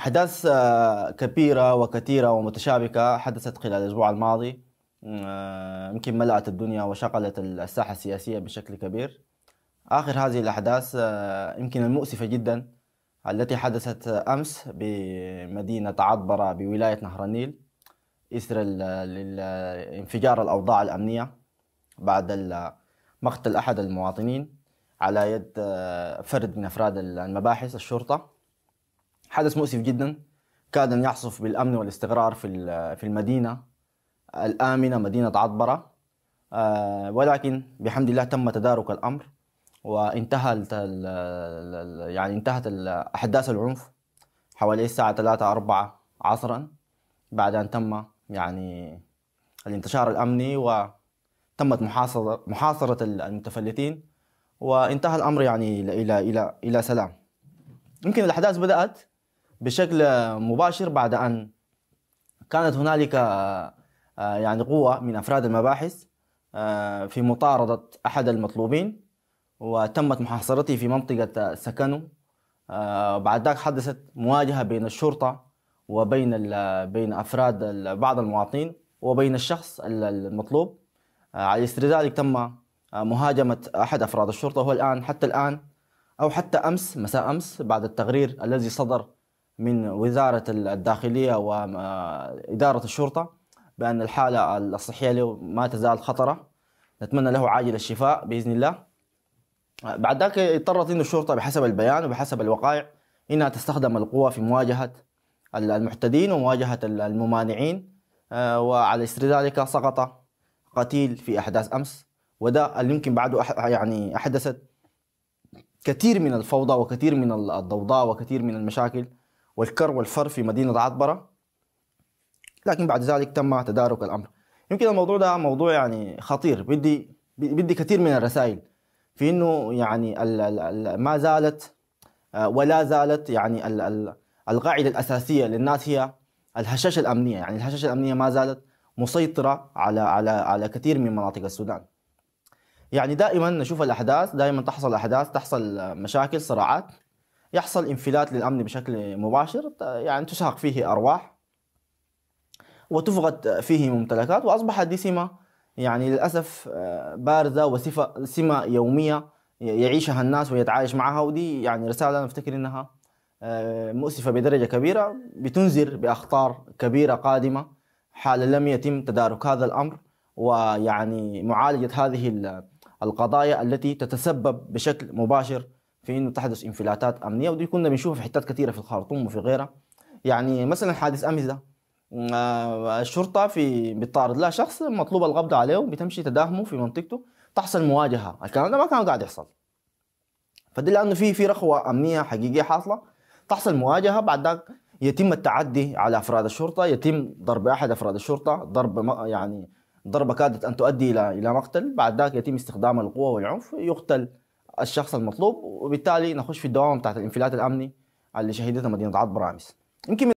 أحداث آه، كبيرة وكثيرة ومتشابكة حدثت خلال الأسبوع الماضي آه، يمكن ملأت الدنيا وشغلت الساحة السياسية بشكل كبير آخر هذه الأحداث آه، يمكن المؤسفة جدا التي حدثت أمس بمدينة عطبرة بولاية نهر النيل إثر انفجار الأوضاع الأمنية بعد مقتل أحد المواطنين على يد فرد من أفراد المباحث الشرطة حدث مؤسف جدا كاد أن يحصف بالأمن والاستقرار في في المدينة الآمنة مدينة عطبرة آه، ولكن بحمد الله تم تدارك الأمر وانتهى يعني انتهت أحداث العنف حوالي الساعة 3 4 عصرا بعد أن تم يعني الانتشار الأمني وتمت محاصرة محاصرة المتفلتين وانتهى الأمر يعني إلى إلى إلى سلام يمكن الأحداث بدأت بشكل مباشر بعد أن كانت هنالك آه، يعني قوة من أفراد المباحث آه، في مطاردة أحد المطلوبين وتمت محاصرته في منطقة سكنه آه، بعد ذلك حدثت مواجهة بين الشرطة وبين بين أفراد بعض المواطنين وبين الشخص المطلوب على إثر ذلك تم مهاجمة أحد أفراد الشرطة هو الآن حتى الآن أو حتى أمس مساء أمس بعد التقرير الذي صدر من وزارة الداخلية وإدارة الشرطة بأن الحالة الصحية له ما تزال خطرة نتمنى له عاجل الشفاء بإذن الله بعد ذلك اضطرت إنه الشرطة بحسب البيان وبحسب الوقائع إنها تستخدم القوة في مواجهة المعتدين ومواجهة الممانعين آه، وعلى إثر ذلك سقط قتيل في أحداث أمس وده اللي يمكن بعده يعني أحدثت كثير من الفوضى وكثير من الضوضاء وكثير من المشاكل والكر والفر في مدينة عطبرة لكن بعد ذلك تم تدارك الأمر يمكن الموضوع ده موضوع يعني خطير بدي بدي كثير من الرسائل في انه يعني ما زالت آه، ولا زالت يعني القاعده الاساسيه للناس هي الهشاشه الامنيه يعني الهشاشه الامنيه ما زالت مسيطره على على على كثير من مناطق السودان يعني دائما نشوف الاحداث دائما تحصل احداث تحصل مشاكل صراعات يحصل انفلات للأمن بشكل مباشر يعني تسهق فيه أرواح وتفقد فيه ممتلكات وأصبحت دي سمة يعني للأسف آه، بارزة وسمه سمة يومية يعيشها الناس ويتعايش معها ودي يعني رسالة نفتكر إنها آه، مؤسفة بدرجة كبيرة بتنذر بأخطار كبيرة قادمة حال لم يتم تدارك هذا الأمر ويعني معالجة هذه القضايا التي تتسبب بشكل مباشر في انه تحدث انفلاتات امنيه ودي كنا بنشوفها في حتات كثيره في الخرطوم وفي غيرها يعني مثلا حادث امس ده آه، الشرطه في بتطارد لها شخص مطلوب القبض عليه بتمشي تداهمه في منطقته تحصل مواجهه الكلام ده ما كان قاعد يحصل فدي لانه في في رخوه امنيه حقيقيه حاصله تحصل مواجهه بعد ذاك يتم التعدي على افراد الشرطه يتم ضرب احد افراد الشرطه ضرب يعني ضربه كادت ان تؤدي الى الى مقتل بعد ذاك يتم استخدام القوه والعنف يقتل الشخص المطلوب وبالتالي نخش في الدوامه بتاعت الانفلات الامني اللي شهدتها مدينه عطبه امس يمكن